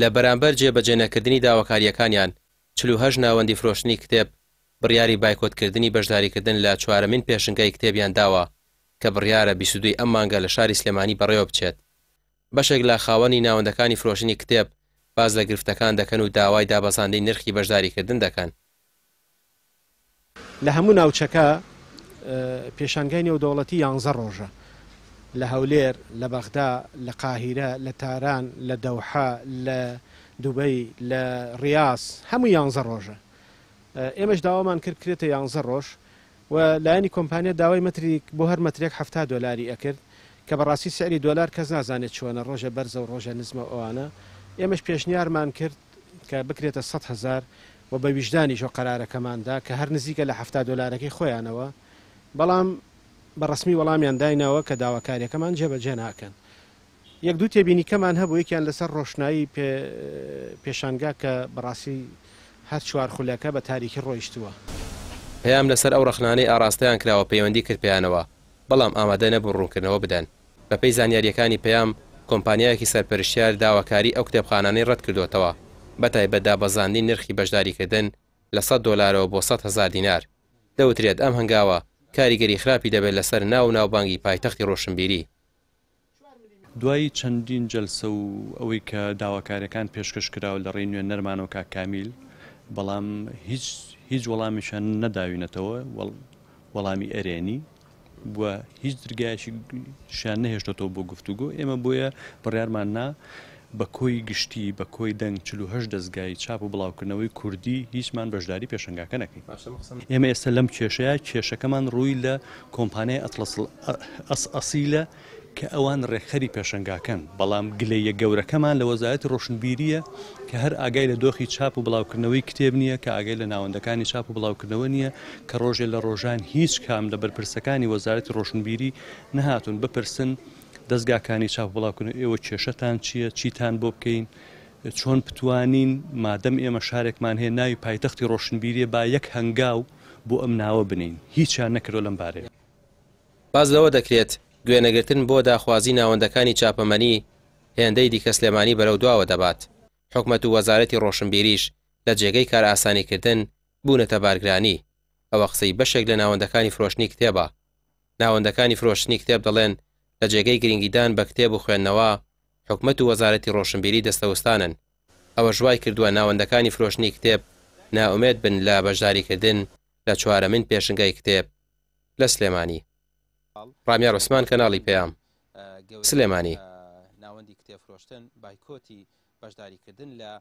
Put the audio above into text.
لە بەرامبەر جێبەجێنەکردنی داواکاریەکانیان چلوهش ناوەندی فرۆشتنی کتێب بڕیاری بایکۆتکردنی بەشداریکردن لە چوارمین پێشنگای کتێبیان داوە کە بڕیارە بیسودوی ئەم مانگە لە شاری سلێمانی بەڕێوە بچێت بەشێک لە خاوەنی ناوەندەکانی فرۆشتنی کتێب باز لە گرفتەکان دەکەن و داوای دابەزاندەی نرخی بەشداریکردن دەکەن لە هەموو ناوچەکە پێشانگەی نێودەوڵەتی یانزە ڕۆژە لە هەولێر لە بەغدا لە قاهیرە لە تاران لە دەوحا لە دوبەی لە ڕاز هەموو یانزە ڕۆژە ئێمەش داوامان کرد کرێتە یانزە ڕۆژ و لایەنی کۆمپانیا داوای متریک بۆ هەر مترێک هەفتا دلاری ئەکرد کە بەڕاستی سعری دلار کەس نازانێت چۆنە ڕۆژە بەرزە و ڕۆژە نزمە ئەوانە ئێمەش پێشنیارمان کرد کە بکرێتە 100 هزار و بە ویژدانیشۆ قرارەکەماندا کە هەر نزیکە لە هەفتا دلارەکەی خۆیانەوە بەڵام بە ڕسمی وەڵامیان داینەوە کە داواکاریەکەمان جێبەجێ ناکەن یەک دوو تێبینی کەمان هەبوو یەکیان لەسەر ڕۆشنایی پێشانگا کە بەڕاستی هەر چوار خولەکە بە تاریکی ڕۆیشتووە پێیام لەسەر ئەو ڕخنانەی ئاراستەیان کراوە پەیوەندی کردپیانەوە بەڵام ئامادە نەبوو ڕوونکردنەوە بدەن بە پێی زانیاریەکانی پێیام کۆمپانیایەکی سەرپەرشیار داواکاری ئەو کتێبخانانەی ڕەت کردوتەوە بەتایبەتدا بەزاندی نرخی بەشداریکردن لە 100 دلارەوە بۆ 100 هزار دینار دەوترێت ئەم هەنگاوە کاریگەری خراپی دەبێت لەسەر ناو ناوبانگی پایتەختی ڕۆشنبیری دوایی چەندین جلسە و ئەوەی کە داواکاریەکان پێشکەش کراوە لە ڕێی نوێن نەرمانەوە کا کامیل بەڵام هیچ هیچ وەڵامیشان نەداوینەتەوە وەڵامی ئەرێنی بووە هیچ دررگایشیشان نەهێشتەوە بۆ گفتوگو ئێمە بۆیە بڕیارمان نا بە کۆی گشتی بە کۆی دەنگ چه دەستگای چاپ و بڵاوکردنەوەی کوردی هیچمان بەشداری پێشنگاکە نەکەین ئێمە ئێستا لەم کێشەیە کێشەکەمان ڕووی لە کۆمپانیای ئەسئسیلە کە ئەوان ڕێخەری پێشنگاکەن بەڵام گلەیە گەورەکەمان لە وەزایەت ڕۆشنبیریە کە هەر ئاگای لە دۆخی چاپ و بڵاوکردنەوەی کتێب نییە کە ئاگای لە ناوەندەکانی چاپ و بڵاوکردنەوە نییە کە ڕۆژێ لە ڕۆژان هیچ کام لە بەرپرسەکانی وەزارەتی ڕۆشنبیری نەهاتون بپرسن دەستگاکانی چاپ بڵاوکردن ئێوە کێشەتان چییە چیتان بۆ بکەین چۆن بتوانین مادەم ئێمە شارێکمان هەیە ناوی پایتەختی ڕۆشنبیریە با یەک هەنگاو بۆ ئەم ناوە بنین هیچیان نەکردۆ لەم بارێ باز لەوە دەکرێت گوێنەگرتن بۆ داخوازی ناوەندەکانی چاپەمەنی هێندەی دیکە سلێمانی بەرەو دواوە دەبات حکومت و وەزارەتی ڕۆشنبیریش لە جێگەی کار ئاسانیکردن بوونەتە بارگرانی ئەوە قسەی بەشێک لە ناوەندەکانی فرۆشتنی کتێبە ناوەندەکانی فرۆشتنی کتێب دەڵێن لە جێگەی گرنگیدان بە کتێب و خوێندنەوە حکومت و وەزارەتی ڕۆشنبیری دەستەوەستانن ئەوە ژوای کردووە ناوەندەکانی فرۆشتنی کتێب ناومێت بن لە بەشداریکردن لە چوارە من پێشنگای کتێب لە سلێمانی ڕامیا ڕسمان کەناڵی پێام سلێمانی ناوەندی کتێب فرۆشتن بایکۆتی بەشداریکردن لە